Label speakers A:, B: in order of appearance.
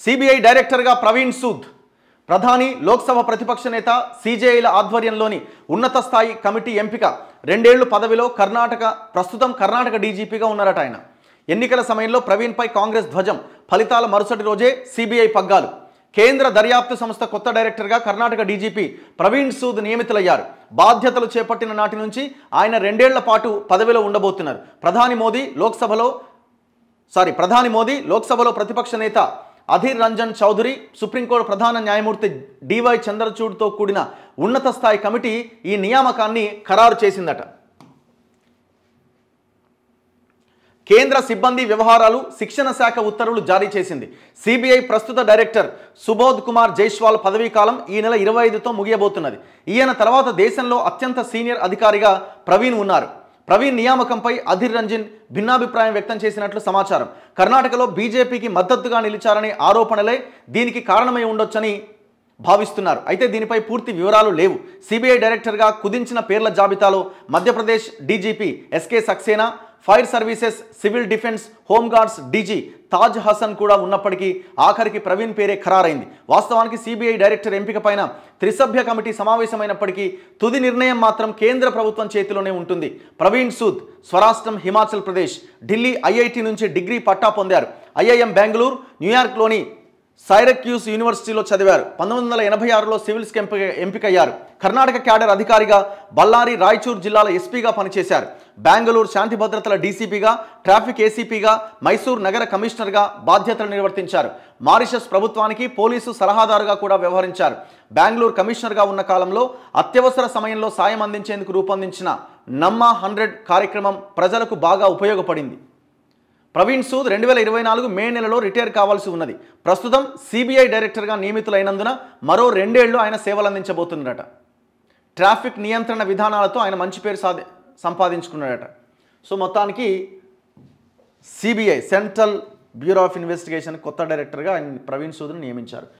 A: CBI డైరెక్టర్గా ప్రవీణ్ సూద్ ప్రధాని లోక్సభ ప్రతిపక్ష నేత సీజేఐల ఆధ్వర్యంలోని ఉన్నత స్థాయి కమిటీ ఎంపిక రెండేళ్లు పదవిలో కర్ణాటక ప్రస్తుతం కర్ణాటక డీజీపీగా ఉన్నారట ఆయన ఎన్నికల సమయంలో ప్రవీణ్పై కాంగ్రెస్ ధ్వజం ఫలితాల మరుసటి రోజే సిబిఐ పగ్గాలు కేంద్ర దర్యాప్తు సంస్థ కొత్త డైరెక్టర్గా కర్ణాటక డీజీపీ ప్రవీణ్ సూద్ నియమితులయ్యారు బాధ్యతలు చేపట్టిన నాటి నుంచి ఆయన రెండేళ్ల పాటు పదవిలో ఉండబోతున్నారు ప్రధాని మోదీ లోక్సభలో సారీ ప్రధాని మోదీ లోక్సభలో ప్రతిపక్ష నేత అధీర్ రంజన్ చౌదరి సుప్రీంకోర్టు ప్రధాన న్యాయమూర్తి డివై చంద్రచూడ్తో కూడిన ఉన్నత స్థాయి కమిటీ ఈ నియామకాన్ని ఖరారు చేసిందట కేంద్ర సిబ్బంది వ్యవహారాలు శిక్షణ శాఖ ఉత్తర్వులు జారీ చేసింది సిబిఐ ప్రస్తుత డైరెక్టర్ సుబోధ్ కుమార్ జైస్వాల్ కాలం ఈ నెల ఇరవై ఐదుతో ముగియబోతున్నది ఈయన తర్వాత దేశంలో అత్యంత సీనియర్ అధికారిగా ప్రవీణ్ ఉన్నారు ప్రవీణ్ నియామకంపై అధిర్ రంజన్ భిన్నాభిప్రాయం వ్యక్తం చేసినట్లు సమాచారం కర్ణాటకలో బీజేపీకి మద్దతుగా నిలిచారనే ఆరోపణలే దీనికి కారణమై ఉండొచ్చని భావిస్తున్నారు అయితే దీనిపై పూర్తి వివరాలు లేవు సిబిఐ డైరెక్టర్గా కుదించిన పేర్ల జాబితాలో Madhya Pradesh DGP SK Saxena fire services civil defence home guards DG Taj Hasan కూడా ఉన్నప్పటికీ ఆఖరికి ప్రవీణ్ పేరే ఖరారైంది వాస్తవానికి సిబిఐ డైరెక్టర్ ఎంపిక పైన త్రిసభ్య కమిటీ సమావేశమైనప్పటికీ తుది నిర్ణయం మాత్రం కేంద్ర ప్రభుత్వం చేతిలోనే ఉంటుంది ప్రవీణ్ సూద్ స్వరాష్ట్రం హిమాచల్ ప్రదేశ్ ఢిల్లీ ఐఐటి నుంచి డిగ్రీ పట్టా పొందారు ఐఐఎం బెంగళూరు న్యూయార్క్లోని సైరక్యూస్ యూనివర్సిటీలో చదివారు పంతొమ్మిది వందల ఎనభై ఆరులో సివిల్స్కి ఎంపిక ఎంపికయ్యారు కర్ణాటక క్యాడర్ అధికారిగా బళ్ళారి రాయచూర్ జిల్లాల ఎస్పీగా పనిచేశారు బెంగళూరు శాంతి భద్రతల డీసీపీగా ట్రాఫిక్ ఏసీపీగా మైసూర్ నగర కమిషనర్గా బాధ్యతలు నిర్వర్తించారు మారిషస్ ప్రభుత్వానికి పోలీసు సలహాదారుగా కూడా వ్యవహరించారు బెంగళూరు కమిషనర్గా ఉన్న కాలంలో అత్యవసర సమయంలో సాయం అందించేందుకు రూపొందించిన నమ్మ హండ్రెడ్ కార్యక్రమం ప్రజలకు బాగా ఉపయోగపడింది ప్రవీణ్ సూద్ రెండు వేల ఇరవై నాలుగు మే నెలలో రిటైర్ కావాల్సి ఉన్నది ప్రస్తుతం సిబిఐ డైరెక్టర్గా నియమితులైనందున మరో రెండేళ్లు ఆయన సేవలు అందించబోతున్నాడట ట్రాఫిక్ నియంత్రణ విధానాలతో ఆయన మంచి పేరు సాధి సంపాదించుకున్నాడట సో మొత్తానికి CBI Central Bureau of Investigation కొత్త డైరెక్టర్గా ఆయన ప్రవీణ్ సూద్ను నియమించారు